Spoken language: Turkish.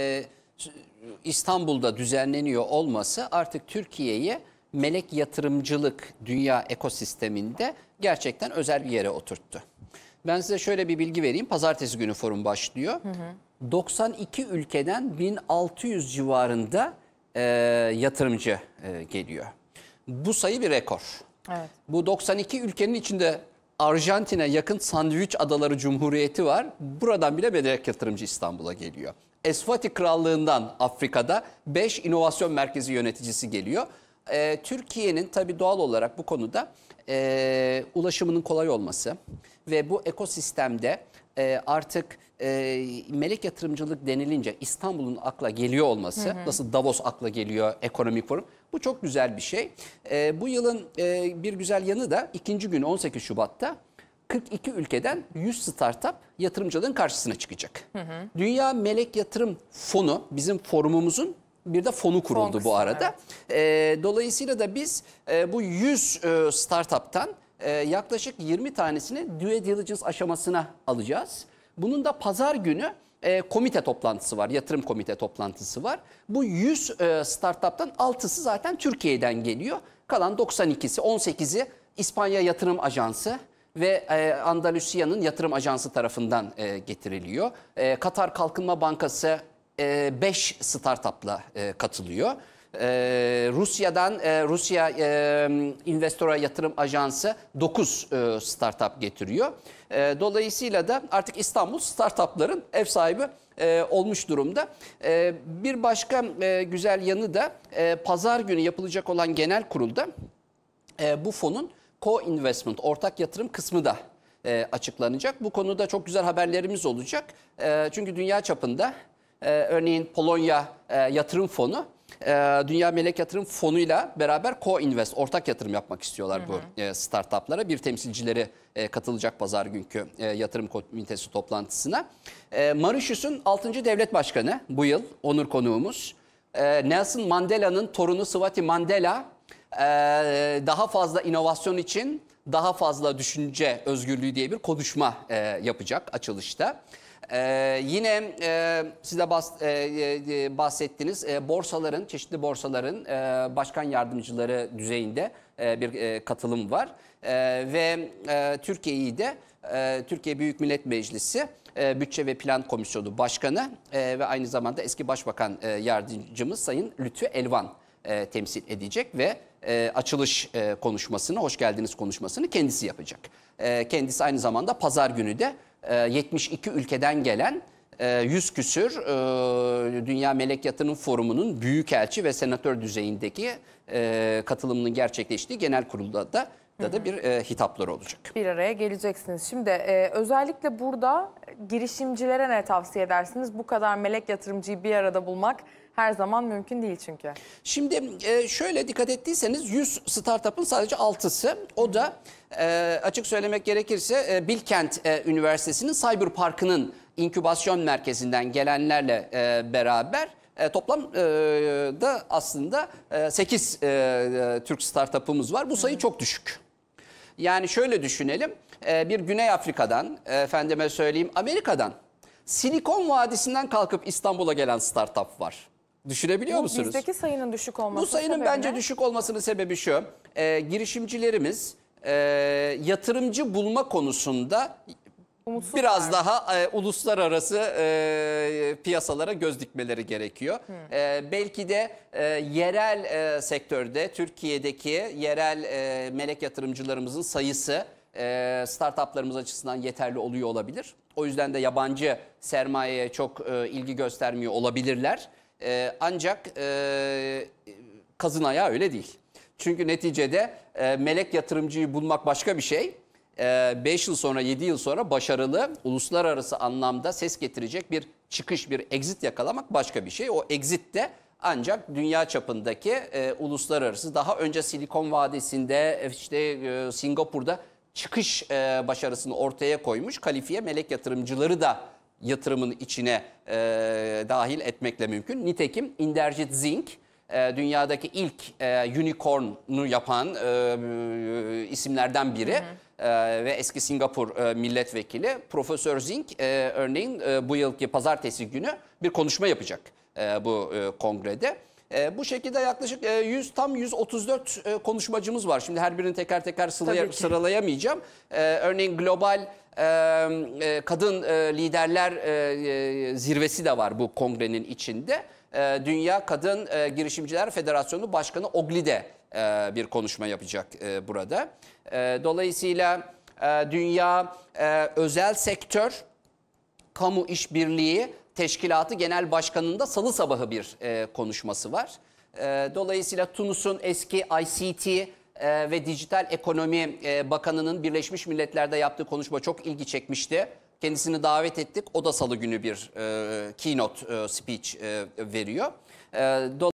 E, İstanbul'da düzenleniyor olması artık Türkiye'yi melek yatırımcılık dünya ekosisteminde gerçekten özel bir yere oturttu. Ben size şöyle bir bilgi vereyim. Pazartesi günü forum başlıyor. Hı hı. 92 ülkeden 1600 civarında e, yatırımcı e, geliyor. Bu sayı bir rekor. Evet. Bu 92 ülkenin içinde Arjantin'e yakın Sandviç Adaları Cumhuriyeti var. Buradan bile melek yatırımcı İstanbul'a geliyor. Esfati Krallığı'ndan Afrika'da 5 inovasyon merkezi yöneticisi geliyor. E, Türkiye'nin tabii doğal olarak bu konuda e, ulaşımının kolay olması ve bu ekosistemde e, artık e, melek yatırımcılık denilince İstanbul'un akla geliyor olması, hı hı. nasıl Davos akla geliyor ekonomik forum, bu çok güzel bir şey. E, bu yılın e, bir güzel yanı da ikinci gün 18 Şubat'ta 42 ülkeden 100 startup yatırımcıların karşısına çıkacak. Hı hı. Dünya Melek Yatırım Fonu bizim forumumuzun bir de fonu kuruldu Fonks, bu arada. Evet. E, dolayısıyla da biz e, bu 100 e, startuptan e, yaklaşık 20 tanesini due diligence aşamasına alacağız. Bunun da pazar günü e, komite toplantısı var, yatırım komite toplantısı var. Bu 100 e, startuptan 6'sı zaten Türkiye'den geliyor. Kalan 92'si, 18'i İspanya Yatırım Ajansı, ve e, Andalusya'nın yatırım ajansı tarafından e, getiriliyor. E, Katar Kalkınma Bankası 5 e, startupla katılıyor. E, Rusya'dan e, Rusya e, Investora Yatırım Ajansı 9 e, startup getiriyor. E, dolayısıyla da artık İstanbul startupların ev sahibi e, olmuş durumda. E, bir başka e, güzel yanı da e, pazar günü yapılacak olan genel kurulda e, bu fonun co-investment ortak yatırım kısmı da e, açıklanacak. Bu konuda çok güzel haberlerimiz olacak. E, çünkü dünya çapında e, örneğin Polonya e, yatırım fonu e, Dünya Melek Yatırım Fonu'yla beraber co-invest, ortak yatırım yapmak istiyorlar hı hı. bu e, startuplara. Bir temsilcileri e, katılacak pazar günkü e, yatırım komitesi toplantısına. E, Mauritius'un 6. devlet başkanı bu yıl Onur konuğumuz. E, Nelson Mandela'nın torunu Swati Mandela ee, daha fazla inovasyon için daha fazla düşünce özgürlüğü diye bir konuşma e, yapacak açılışta. Ee, yine e, siz de bahs e, e, e, bahsettiniz e, borsaların çeşitli borsaların e, başkan yardımcıları düzeyinde e, bir e, katılım var e, ve e, Türkiye'yi de e, Türkiye Büyük Millet Meclisi e, Bütçe ve Plan Komisyonu Başkanı e, ve aynı zamanda eski Başbakan e, Yardımcımız Sayın Lütfü Elvan e, temsil edecek ve e, açılış e, konuşmasını, hoş geldiniz konuşmasını kendisi yapacak. E, kendisi aynı zamanda pazar günü de e, 72 ülkeden gelen 100 e, küsür e, Dünya melek Melekiyatı'nın forumunun büyükelçi ve senatör düzeyindeki e, katılımının gerçekleştiği genel kurulda da da da bir e, hitaplar olacak. Bir araya geleceksiniz. Şimdi e, özellikle burada girişimcilere ne tavsiye edersiniz? Bu kadar melek yatırımcıyı bir arada bulmak her zaman mümkün değil çünkü. Şimdi e, şöyle dikkat ettiyseniz 100 startup'ın sadece 6'sı o da e, açık söylemek gerekirse e, Bilkent e, Üniversitesi'nin Cyber Parkı'nın inkübasyon merkezinden gelenlerle e, beraber e, toplam e, da aslında e, 8 e, e, Türk startup'ımız var. Bu sayı çok düşük. Yani şöyle düşünelim ee, bir Güney Afrika'dan efendime söyleyeyim Amerika'dan Silikon Vadisi'nden kalkıp İstanbul'a gelen startup var. Düşünebiliyor Bu musunuz? Bizdeki sayının düşük olması Bu sayının sebebi bence düşük olmasının sebebi şu. E, girişimcilerimiz e, yatırımcı bulma konusunda Umutsuz biraz daha e, uluslararası e, piyasalara göz dikmeleri gerekiyor. Hmm. E, belki de e, yerel e, sektörde Türkiye'deki yerel e, melek yatırımcılarımızın sayısı e, startuplarımız açısından yeterli oluyor olabilir. O yüzden de yabancı sermayeye çok e, ilgi göstermiyor olabilirler. E, ancak e, kazın ayağı öyle değil. Çünkü neticede e, melek yatırımcıyı bulmak başka bir şey. 5 e, yıl sonra 7 yıl sonra başarılı uluslararası anlamda ses getirecek bir çıkış bir exit yakalamak başka bir şey. O exit de ancak dünya çapındaki e, uluslararası daha önce Silikon Vadisi'nde e, işte e, Singapur'da çıkış e, başarısını ortaya koymuş kalifiye melek yatırımcıları da yatırımın içine e, dahil etmekle mümkün. Nitekim Indergit Zinc. E, dünyadaki ilk e, unicorn'u yapan e, isimlerden biri. Hı hı. ve eski Singapur milletvekili Profesör Zink örneğin bu yılki pazartesi günü bir konuşma yapacak bu e, kongrede. E, bu şekilde yaklaşık e, 100 tam 134 e, konuşmacımız var. Şimdi her birini teker teker sıralay sıralayamayacağım. E, örneğin global e, e, kadın e, liderler e, e, zirvesi de var bu kongrenin içinde. E, Dünya Kadın e, Girişimciler Federasyonu Başkanı Oglide e, bir konuşma yapacak e, burada. E, dolayısıyla e, dünya e, özel sektör, kamu işbirliği Teşkilatı Genel Başkanı'nın da salı sabahı bir e, konuşması var. E, dolayısıyla Tunus'un eski ICT e, ve Dijital Ekonomi e, Bakanı'nın Birleşmiş Milletler'de yaptığı konuşma çok ilgi çekmişti. Kendisini davet ettik. O da salı günü bir e, keynote e, speech e, veriyor. E,